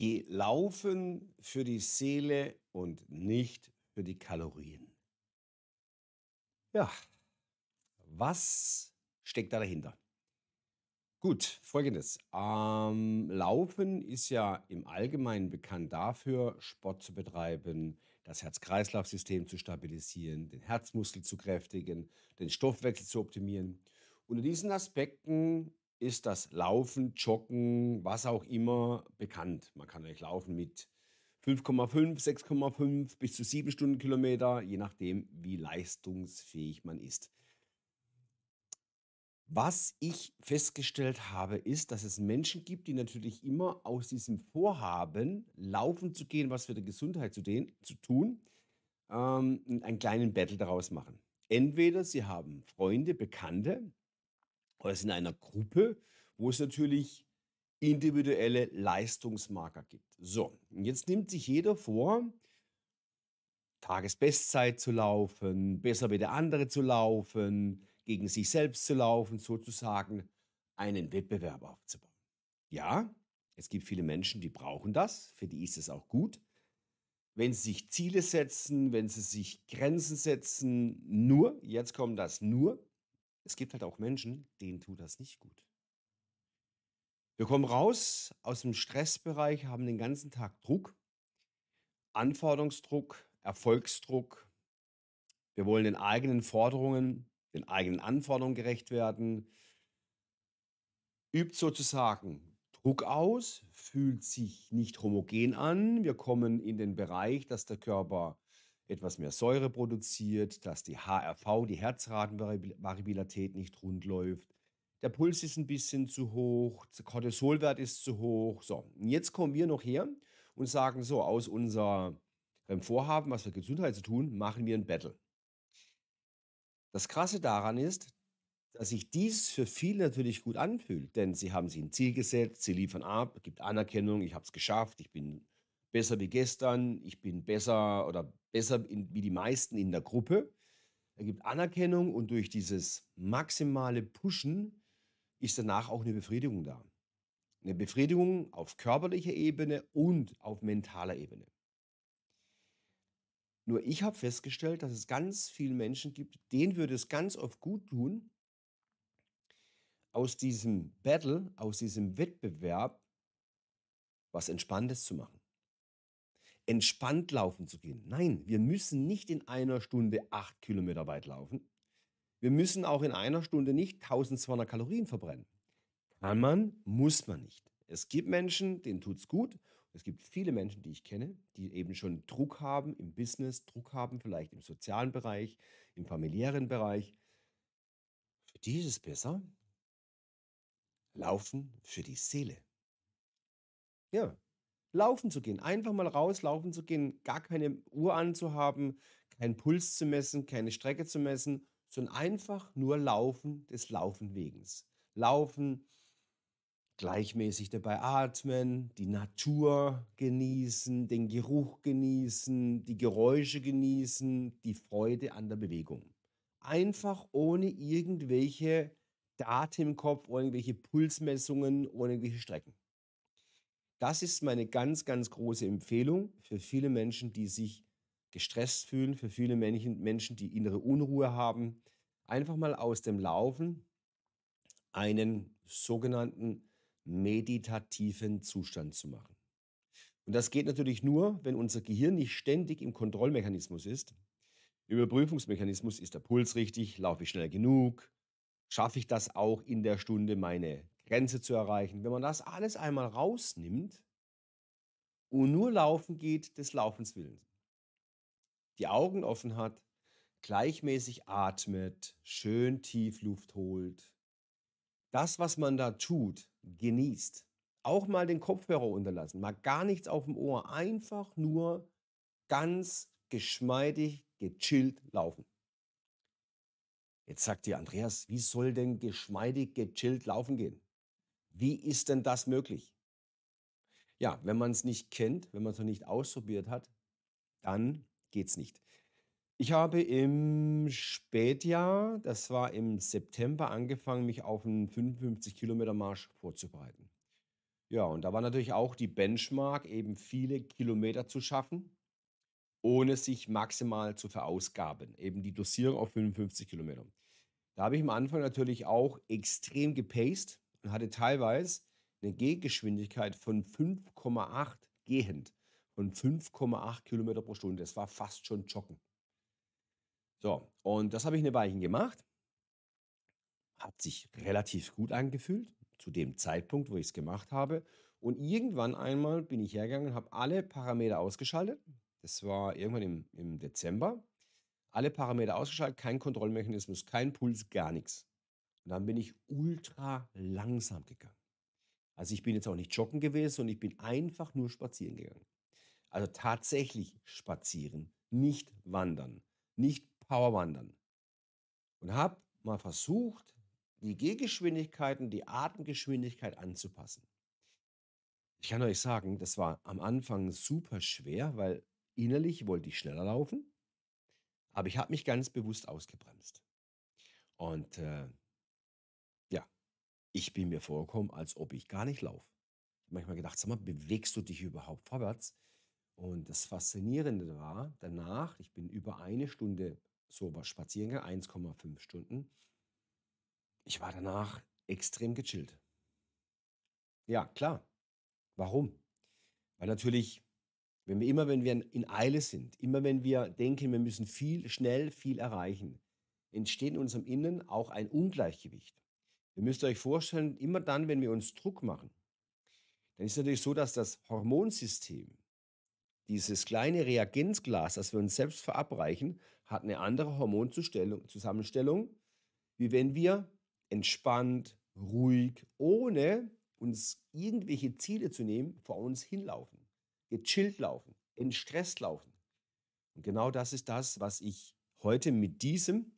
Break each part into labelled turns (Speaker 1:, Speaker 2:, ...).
Speaker 1: Geh laufen für die Seele und nicht für die Kalorien. Ja, was steckt da dahinter? Gut, folgendes. Ähm, Laufen ist ja im Allgemeinen bekannt dafür, Sport zu betreiben, das Herz-Kreislauf-System zu stabilisieren, den Herzmuskel zu kräftigen, den Stoffwechsel zu optimieren. Unter diesen Aspekten ist das Laufen, Joggen, was auch immer bekannt. Man kann natürlich laufen mit 5,5, 6,5 bis zu 7 Stundenkilometer, je nachdem, wie leistungsfähig man ist. Was ich festgestellt habe, ist, dass es Menschen gibt, die natürlich immer aus diesem Vorhaben, laufen zu gehen, was für die Gesundheit zu, den, zu tun, ähm, einen kleinen Battle daraus machen. Entweder sie haben Freunde, Bekannte, oder ist in einer Gruppe, wo es natürlich individuelle Leistungsmarker gibt. So, jetzt nimmt sich jeder vor, Tagesbestzeit zu laufen, besser wie der andere zu laufen, gegen sich selbst zu laufen, sozusagen einen Wettbewerb aufzubauen. Ja, es gibt viele Menschen, die brauchen das, für die ist es auch gut. Wenn sie sich Ziele setzen, wenn sie sich Grenzen setzen, nur, jetzt kommt das nur, es gibt halt auch Menschen, denen tut das nicht gut. Wir kommen raus aus dem Stressbereich, haben den ganzen Tag Druck, Anforderungsdruck, Erfolgsdruck. Wir wollen den eigenen Forderungen, den eigenen Anforderungen gerecht werden. Übt sozusagen Druck aus, fühlt sich nicht homogen an. Wir kommen in den Bereich, dass der Körper etwas mehr Säure produziert, dass die HRV, die Herzratenvariabilität nicht rund läuft. Der Puls ist ein bisschen zu hoch, der Cortisolwert ist zu hoch. So, und jetzt kommen wir noch her und sagen so, aus unserem Vorhaben, was wir Gesundheit zu tun, machen wir ein Battle. Das Krasse daran ist, dass sich dies für viele natürlich gut anfühlt, denn sie haben sich ein Ziel gesetzt, sie liefern ab, gibt Anerkennung, ich habe es geschafft, ich bin besser wie gestern, ich bin besser oder besser in, wie die meisten in der Gruppe. Er gibt Anerkennung und durch dieses maximale Pushen ist danach auch eine Befriedigung da. Eine Befriedigung auf körperlicher Ebene und auf mentaler Ebene. Nur ich habe festgestellt, dass es ganz viele Menschen gibt, denen würde es ganz oft gut tun, aus diesem Battle, aus diesem Wettbewerb was Entspanntes zu machen entspannt laufen zu gehen. Nein, wir müssen nicht in einer Stunde acht Kilometer weit laufen. Wir müssen auch in einer Stunde nicht 1200 Kalorien verbrennen. Kann man, muss man nicht. Es gibt Menschen, denen tut es gut. Es gibt viele Menschen, die ich kenne, die eben schon Druck haben im Business, Druck haben vielleicht im sozialen Bereich, im familiären Bereich. Für die ist es besser, laufen für die Seele. Ja, laufen zu gehen. Einfach mal raus, laufen zu gehen, gar keine Uhr anzuhaben, keinen Puls zu messen, keine Strecke zu messen, sondern einfach nur laufen des Laufenwegens. Laufen, gleichmäßig dabei atmen, die Natur genießen, den Geruch genießen, die Geräusche genießen, die Freude an der Bewegung. Einfach ohne irgendwelche Daten im Kopf, ohne irgendwelche Pulsmessungen, ohne irgendwelche Strecken. Das ist meine ganz, ganz große Empfehlung für viele Menschen, die sich gestresst fühlen, für viele Menschen, die innere Unruhe haben. Einfach mal aus dem Laufen einen sogenannten meditativen Zustand zu machen. Und das geht natürlich nur, wenn unser Gehirn nicht ständig im Kontrollmechanismus ist. Überprüfungsmechanismus ist der Puls richtig, laufe ich schnell genug, schaffe ich das auch in der Stunde meine Grenze zu erreichen. Wenn man das alles einmal rausnimmt und nur laufen geht des Laufens willens, die Augen offen hat, gleichmäßig atmet, schön tief Luft holt, das, was man da tut, genießt. Auch mal den Kopfhörer unterlassen, mal gar nichts auf dem Ohr, einfach nur ganz geschmeidig, gechillt laufen. Jetzt sagt dir Andreas, wie soll denn geschmeidig gechillt laufen gehen? Wie ist denn das möglich? Ja, wenn man es nicht kennt, wenn man es noch nicht ausprobiert hat, dann geht's nicht. Ich habe im Spätjahr, das war im September, angefangen, mich auf einen 55 Kilometer Marsch vorzubereiten. Ja, und da war natürlich auch die Benchmark, eben viele Kilometer zu schaffen, ohne sich maximal zu verausgaben. Eben die Dosierung auf 55 Kilometer. Da habe ich am Anfang natürlich auch extrem gepaced, und hatte teilweise eine Gehgeschwindigkeit von 5,8 gehend, von 5,8 Kilometer pro Stunde. Das war fast schon Joggen. So, und das habe ich eine Weile gemacht. Hat sich relativ gut angefühlt zu dem Zeitpunkt, wo ich es gemacht habe. Und irgendwann einmal bin ich hergegangen und habe alle Parameter ausgeschaltet. Das war irgendwann im, im Dezember. Alle Parameter ausgeschaltet, kein Kontrollmechanismus, kein Puls, gar nichts. Und dann bin ich ultra langsam gegangen. Also ich bin jetzt auch nicht joggen gewesen und ich bin einfach nur spazieren gegangen. Also tatsächlich spazieren, nicht wandern, nicht Powerwandern. Und habe mal versucht, die Gehgeschwindigkeiten, die Atemgeschwindigkeit anzupassen. Ich kann euch sagen, das war am Anfang super schwer, weil innerlich wollte ich schneller laufen, aber ich habe mich ganz bewusst ausgebremst. Und äh, ich bin mir vorgekommen, als ob ich gar nicht laufe. Ich habe manchmal gedacht, sag mal, bewegst du dich überhaupt vorwärts? Und das Faszinierende war, danach, ich bin über eine Stunde so was spazieren gegangen, 1,5 Stunden. Ich war danach extrem gechillt. Ja, klar. Warum? Weil natürlich, wenn wir immer, wenn wir in Eile sind, immer wenn wir denken, wir müssen viel, schnell, viel erreichen, entsteht in unserem Innen auch ein Ungleichgewicht. Ihr müsst euch vorstellen, immer dann, wenn wir uns Druck machen, dann ist es natürlich so, dass das Hormonsystem, dieses kleine Reagenzglas, das wir uns selbst verabreichen, hat eine andere Hormonzusammenstellung, wie wenn wir entspannt, ruhig, ohne uns irgendwelche Ziele zu nehmen, vor uns hinlaufen, gechillt laufen, in Stress laufen. Und genau das ist das, was ich heute mit diesem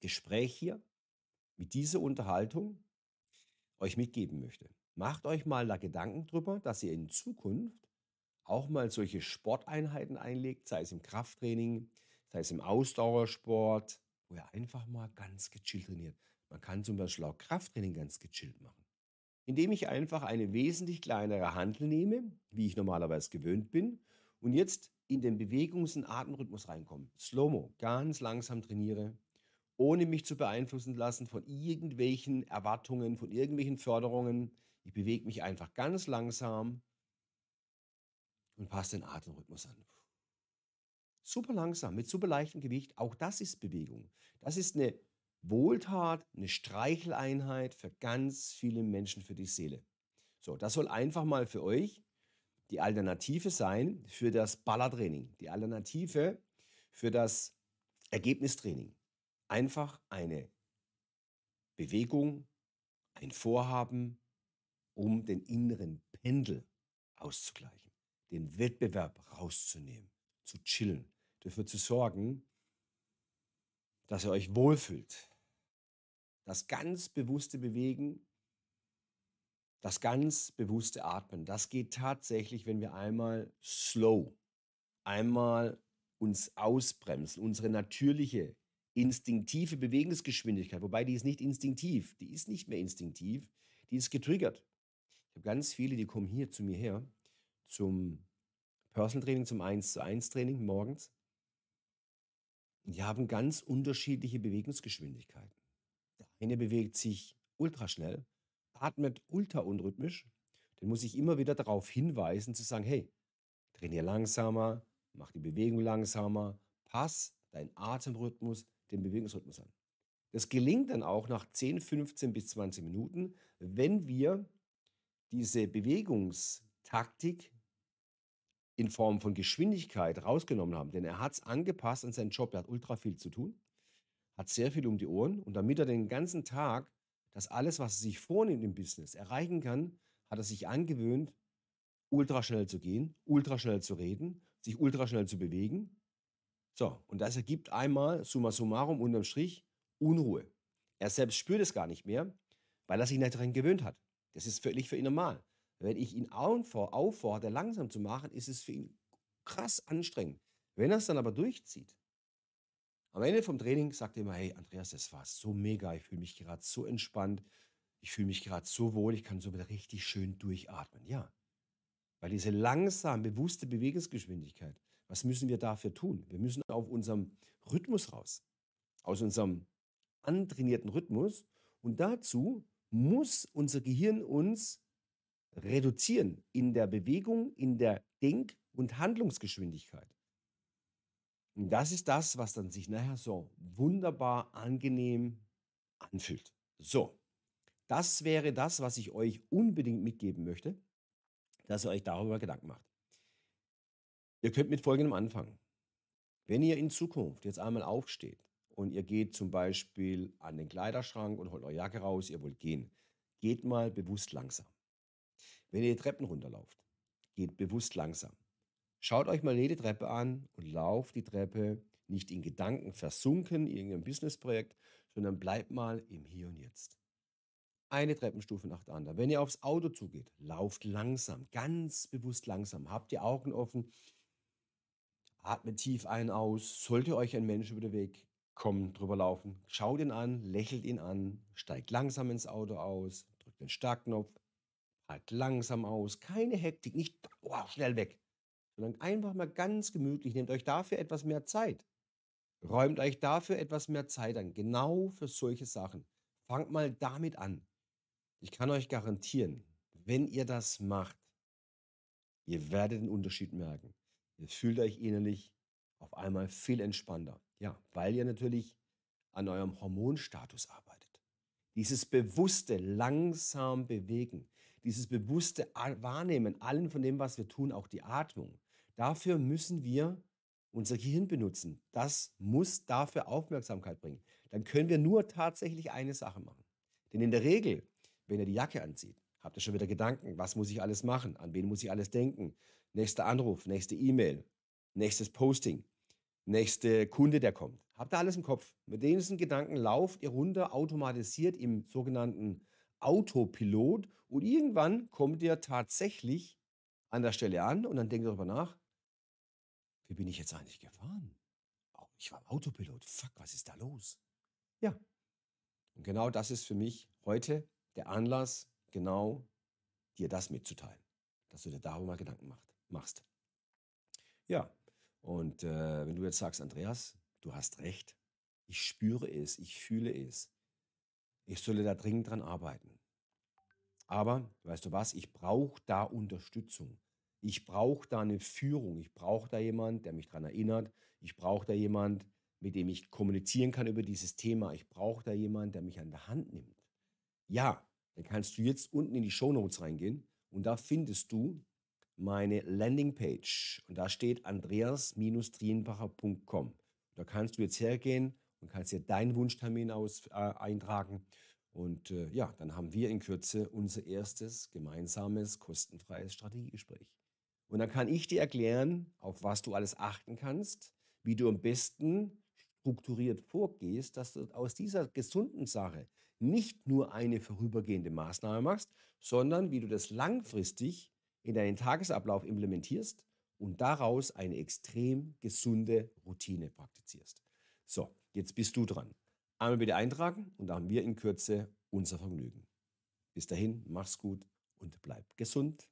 Speaker 1: Gespräch hier mit dieser Unterhaltung euch mitgeben möchte. Macht euch mal da Gedanken drüber, dass ihr in Zukunft auch mal solche Sporteinheiten einlegt, sei es im Krafttraining, sei es im Ausdauersport, wo ihr einfach mal ganz gechillt trainiert. Man kann zum Beispiel auch Krafttraining ganz gechillt machen. Indem ich einfach eine wesentlich kleinere Handel nehme, wie ich normalerweise gewöhnt bin, und jetzt in den Bewegungs- und Atemrhythmus reinkomme. Slow-mo, ganz langsam trainiere, ohne mich zu beeinflussen lassen von irgendwelchen Erwartungen, von irgendwelchen Förderungen. Ich bewege mich einfach ganz langsam und passe den Atemrhythmus an. Super langsam, mit super leichtem Gewicht. Auch das ist Bewegung. Das ist eine Wohltat, eine Streicheleinheit für ganz viele Menschen, für die Seele. So, das soll einfach mal für euch die Alternative sein für das Ballertraining, die Alternative für das Ergebnistraining einfach eine Bewegung, ein Vorhaben, um den inneren Pendel auszugleichen, den Wettbewerb rauszunehmen, zu chillen, dafür zu sorgen, dass ihr euch wohlfühlt. Das ganz bewusste Bewegen, das ganz bewusste Atmen, das geht tatsächlich, wenn wir einmal slow, einmal uns ausbremsen, unsere natürliche instinktive Bewegungsgeschwindigkeit, wobei die ist nicht instinktiv, die ist nicht mehr instinktiv, die ist getriggert. Ich habe ganz viele, die kommen hier zu mir her zum Personal Training, zum 1 zu 1 Training morgens. Die haben ganz unterschiedliche Bewegungsgeschwindigkeiten. Der eine bewegt sich ultraschnell, atmet ultra unrhythmisch. Dann muss ich immer wieder darauf hinweisen, zu sagen, hey, trainier langsamer, mach die Bewegung langsamer, pass deinen Atemrhythmus den Bewegungsrhythmus an. Das gelingt dann auch nach 10, 15 bis 20 Minuten, wenn wir diese Bewegungstaktik in Form von Geschwindigkeit rausgenommen haben. Denn er hat es angepasst an seinen Job. Er hat ultra viel zu tun, hat sehr viel um die Ohren. Und damit er den ganzen Tag das alles, was er sich vornimmt im Business, erreichen kann, hat er sich angewöhnt, ultra schnell zu gehen, ultra schnell zu reden, sich ultra schnell zu bewegen. So, und das ergibt einmal summa summarum unterm Strich Unruhe. Er selbst spürt es gar nicht mehr, weil er sich nicht daran gewöhnt hat. Das ist völlig für ihn normal. Wenn ich ihn auffordere, langsam zu machen, ist es für ihn krass anstrengend. Wenn er es dann aber durchzieht, am Ende vom Training sagt er immer, hey Andreas, das war so mega, ich fühle mich gerade so entspannt, ich fühle mich gerade so wohl, ich kann so wieder richtig schön durchatmen. Ja, weil diese langsam bewusste Bewegungsgeschwindigkeit was müssen wir dafür tun? Wir müssen auf unserem Rhythmus raus, aus unserem antrainierten Rhythmus. Und dazu muss unser Gehirn uns reduzieren in der Bewegung, in der Denk- und Handlungsgeschwindigkeit. Und das ist das, was dann sich nachher so wunderbar angenehm anfühlt. So, das wäre das, was ich euch unbedingt mitgeben möchte, dass ihr euch darüber Gedanken macht. Ihr könnt mit folgendem anfangen. Wenn ihr in Zukunft jetzt einmal aufsteht und ihr geht zum Beispiel an den Kleiderschrank und holt eure Jacke raus, ihr wollt gehen, geht mal bewusst langsam. Wenn ihr die Treppen runterlauft, geht bewusst langsam. Schaut euch mal jede Treppe an und lauft die Treppe nicht in Gedanken versunken, in irgendeinem Businessprojekt, sondern bleibt mal im Hier und Jetzt. Eine Treppenstufe nach der anderen. Wenn ihr aufs Auto zugeht, lauft langsam, ganz bewusst langsam. Habt die Augen offen Atmet tief ein, aus. Sollte euch ein Mensch über den Weg kommen, drüber laufen, schaut ihn an, lächelt ihn an, steigt langsam ins Auto aus, drückt den Startknopf, halt langsam aus, keine Hektik, nicht wow, oh, schnell weg, sondern einfach mal ganz gemütlich. Nehmt euch dafür etwas mehr Zeit. Räumt euch dafür etwas mehr Zeit an, genau für solche Sachen. Fangt mal damit an. Ich kann euch garantieren, wenn ihr das macht, ihr werdet den Unterschied merken. Ihr fühlt euch innerlich auf einmal viel entspannter. Ja, weil ihr natürlich an eurem Hormonstatus arbeitet. Dieses bewusste, langsam bewegen, dieses bewusste Wahrnehmen allen von dem, was wir tun, auch die Atmung. Dafür müssen wir unser Gehirn benutzen. Das muss dafür Aufmerksamkeit bringen. Dann können wir nur tatsächlich eine Sache machen. Denn in der Regel, wenn ihr die Jacke anzieht, habt ihr schon wieder Gedanken, was muss ich alles machen, an wen muss ich alles denken, nächster Anruf, nächste E-Mail, nächstes Posting, nächste Kunde, der kommt. Habt ihr alles im Kopf. Mit diesen Gedanken lauft ihr runter, automatisiert im sogenannten Autopilot und irgendwann kommt ihr tatsächlich an der Stelle an und dann denkt ihr darüber nach, wie bin ich jetzt eigentlich gefahren? Oh, ich war im Autopilot. Fuck, was ist da los? Ja. Und genau das ist für mich heute der Anlass, genau dir das mitzuteilen, dass du dir darüber mal Gedanken machst machst. Ja, und äh, wenn du jetzt sagst, Andreas, du hast recht, ich spüre es, ich fühle es, ich solle da dringend dran arbeiten. Aber, weißt du was, ich brauche da Unterstützung. Ich brauche da eine Führung. Ich brauche da jemand, der mich dran erinnert. Ich brauche da jemand, mit dem ich kommunizieren kann über dieses Thema. Ich brauche da jemand, der mich an der Hand nimmt. Ja, dann kannst du jetzt unten in die Show Notes reingehen und da findest du meine Landingpage und da steht andreas-trienbacher.com. Da kannst du jetzt hergehen und kannst dir deinen Wunschtermin aus, äh, eintragen. Und äh, ja, dann haben wir in Kürze unser erstes gemeinsames kostenfreies Strategiegespräch. Und dann kann ich dir erklären, auf was du alles achten kannst, wie du am besten strukturiert vorgehst, dass du aus dieser gesunden Sache nicht nur eine vorübergehende Maßnahme machst, sondern wie du das langfristig in deinen Tagesablauf implementierst und daraus eine extrem gesunde Routine praktizierst. So, jetzt bist du dran. Einmal bitte eintragen und da haben wir in Kürze unser Vergnügen. Bis dahin, mach's gut und bleib gesund.